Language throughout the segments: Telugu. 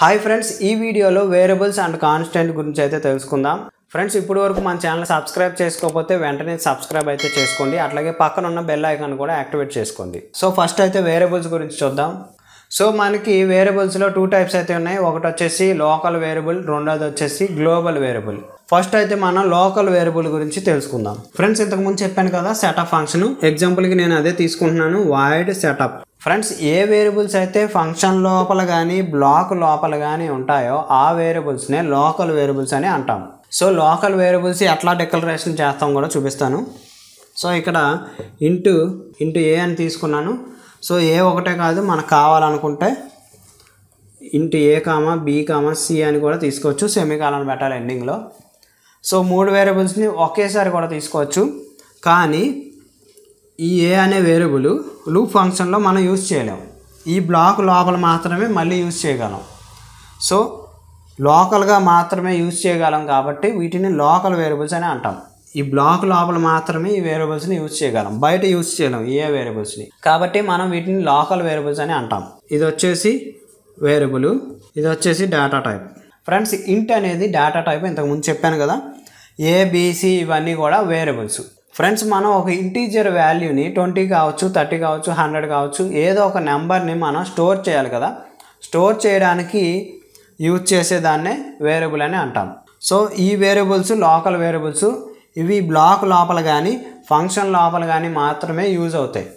హాయ్ ఫ్రెండ్స్ ఈ వీడియోలో వేరియబుల్స్ అండ్ కాన్స్టెంట్ గురించి అయితే తెలుసుకుందాం ఫ్రెండ్స్ ఇప్పటి వరకు మన ఛానల్ సబ్స్క్రైబ్ చేసుకోకపోతే వెంటనే సబ్స్క్రైబ్ అయితే చేసుకోండి అట్లాగే పక్కన ఉన్న బెల్ ఐకాన్ కూడా యాక్టివేట్ చేసుకోండి సో ఫస్ట్ అయితే వేరియబుల్స్ గురించి చూద్దాం సో మనకి వేరియబుల్స్లో టూ టైప్స్ అయితే ఉన్నాయి ఒకటి వచ్చేసి లోకల్ వేరియబుల్ రెండోది వచ్చేసి గ్లోబల్ వేరియబుల్ ఫస్ట్ అయితే మనం లోకల్ వేరియబుల్ గురించి తెలుసుకుందాం ఫ్రెండ్స్ ఇంతకుముందు చెప్పాను కదా సెటప్ ఫంక్షన్ ఎగ్జాంపుల్కి నేను అదే తీసుకుంటున్నాను వైడ్ సెటప్ ఫ్రెండ్స్ ఏ వేరియబుల్స్ అయితే ఫంక్షన్ లోపల కానీ బ్లాక్ లోపల కానీ ఉంటాయో ఆ వేరియబుల్స్నే లోకల్ వేరియబుల్స్ అని అంటాము సో లోకల్ వేరియబుల్స్ ఎట్లా డిక్లరేషన్ చేస్తాం కూడా చూపిస్తాను సో ఇక్కడ ఇంటూ ఇంటూ ఏ అని తీసుకున్నాను సో ఏ ఒకటే కాదు మనకు కావాలనుకుంటే int a comma b comma c అని కూడా తీసుకోవచ్చు సెమీకాలను పెట్టాలి ఎండింగ్లో సో మూడు వేరియబుల్స్ని ఒకేసారి కూడా తీసుకోవచ్చు కానీ ఈ ఏ అనే వేరియబుల్ లూప్ ఫంక్షన్లో మనం యూజ్ చేయలేము ఈ బ్లాక్ లోపల మాత్రమే మళ్ళీ యూజ్ చేయగలం సో లోకల్గా మాత్రమే యూజ్ చేయగలం కాబట్టి వీటిని లోకల్ వేరియబుల్స్ అని అంటాం ఈ బ్లాక్ లోపల మాత్రమే ఈ వేరియబుల్స్ని యూజ్ చేయగలం బయట యూజ్ చేయలేం ఏ వేరియబుల్స్ని కాబట్టి మనం వీటిని లోకల్ వేరియబుల్స్ అని అంటాం ఇది వచ్చేసి వేరియబుల్ ఇది వచ్చేసి డేటా టైప్ ఫ్రెండ్స్ ఇంట్ అనేది డేటా టైప్ ఇంతకుముందు చెప్పాను కదా ఏబిసి ఇవన్నీ కూడా వేరియబుల్స్ ఫ్రెండ్స్ మనం ఒక ఇంటీజర్ వాల్యూని ట్వంటీ కావచ్చు థర్టీ కావచ్చు హండ్రెడ్ కావచ్చు ఏదో ఒక నెంబర్ని మనం స్టోర్ చేయాలి కదా స్టోర్ చేయడానికి యూజ్ చేసేదాన్నే వేరియబుల్ అని అంటాం సో ఈ వేరియబుల్స్ లోకల్ వేరియబుల్స్ ఇవి బ్లాక్ లోపల కానీ ఫంక్షన్ లోపల కానీ మాత్రమే యూజ్ అవుతాయి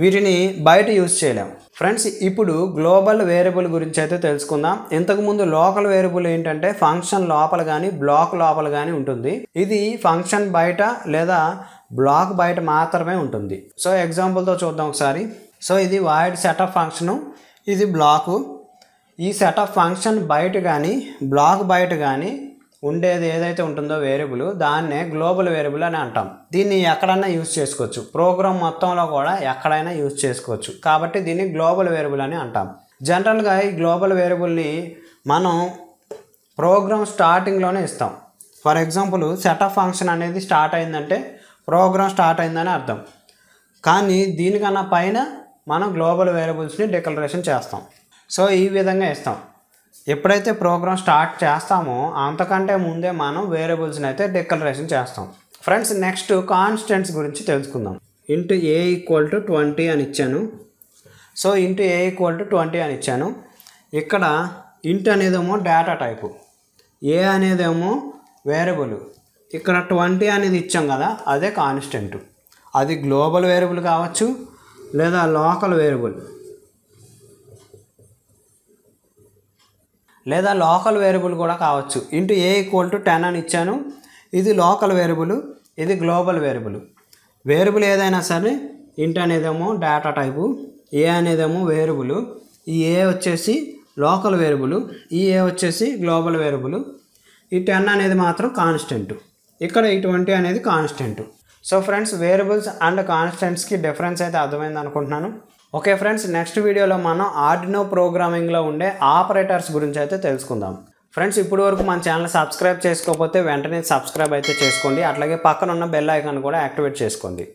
వీటిని బయట యూజ్ చేయలేం ఫ్రెండ్స్ ఇప్పుడు గ్లోబల్ వేరియబుల్ గురించి అయితే తెలుసుకుందాం ఇంతకుముందు లోకల్ వేరియబుల్ ఏంటంటే ఫంక్షన్ లోపల కానీ బ్లాక్ లోపల కానీ ఉంటుంది ఇది ఫంక్షన్ బయట లేదా బ్లాక్ బయట మాత్రమే ఉంటుంది సో ఎగ్జాంపుల్తో చూద్దాం ఒకసారి సో ఇది వాయిడ్ సెటప్ ఫంక్షను ఇది బ్లాకు ఈ సెటప్ ఫంక్షన్ బయట కానీ బ్లాక్ బయట కానీ ఉండేది ఏదైతే ఉంటుందో వేరియబుల్ దాన్నే గ్లోబల్ వేరియబుల్ అని అంటాం దీన్ని ఎక్కడైనా యూజ్ చేసుకోవచ్చు ప్రోగ్రామ్ మొత్తంలో కూడా ఎక్కడైనా యూజ్ చేసుకోవచ్చు కాబట్టి దీన్ని గ్లోబల్ వేరియబుల్ అని అంటాం జనరల్గా ఈ గ్లోబల్ వేరియబుల్ని మనం ప్రోగ్రామ్ స్టార్టింగ్లోనే ఇస్తాం for example setup function అనేది స్టార్ట్ అయిందంటే ప్రోగ్రామ్ స్టార్ట్ అయిందని అర్థం కానీ దీనికన్నా పైన మనం గ్లోబల్ వేరియబుల్స్ని డిక్లరేషన్ చేస్తాం సో ఈ విధంగా ఇస్తాం ఎప్పుడైతే ప్రోగ్రామ్ స్టార్ట్ చేస్తామో అంతకంటే ముందే మనం వేరియబుల్స్ని అయితే డిక్లరేషన్ చేస్తాం ఫ్రెండ్స్ నెక్స్ట్ కాన్స్టెంట్స్ గురించి తెలుసుకుందాం int a equal to twenty అని ఇచ్చాను so int a equal to twenty అని ఇచ్చాను ఇక్కడ ఇంట్ అనేదేమో డేటా టైపు ఏ అనేదేమో వేరియబుల్ ఇక్కడ ట్వంటీ అనేది ఇచ్చాం కదా అదే కాన్స్టెంట్ అది గ్లోబల్ వేరియబుల్ కావచ్చు లేదా లోకల్ వేరియబుల్ లేదా లోకల్ వేరియబుల్ కూడా కావచ్చు int a equal to ten అని ఇచ్చాను ఇది లోకల్ వేరియబుల్ ఇది గ్లోబల్ వేరియబుల్ వేరియబుల్ ఏదైనా సరే ఇంట్ అనేదేమో డేటా టైపు ఏ అనేదేమో వేరియబుల్ ఈ ఏ వచ్చేసి లోకల్ వేరియబుల్ ఈ ఏ వచ్చేసి గ్లోబల్ వేరియబుల్ ఈ టెన్ అనేది మాత్రం కాన్స్టెంట్ ఇక్కడ ఈ ట్వంటీ అనేది constant so friends variables and కాన్స్టెంట్స్కి డిఫరెన్స్ అయితే అర్థమైంది అనుకుంటున్నాను ఓకే ఫ్రెండ్స్ నెక్స్ట్ వీడియోలో మనం ఆర్డినో ప్రోగ్రామింగ్లో ఉండే ఆపరేటర్స్ గురించి అయితే తెలుసుకుందాం ఫ్రెండ్స్ ఇప్పుడు వరకు మన ఛానల్ సబ్స్క్రైబ్ చేసుకోకపోతే వెంటనే సబ్స్క్రైబ్ అయితే చేసుకోండి అట్లాగే పక్కన ఉన్న బెల్ ఐకాన్ కూడా యాక్టివేట్ చేసుకోండి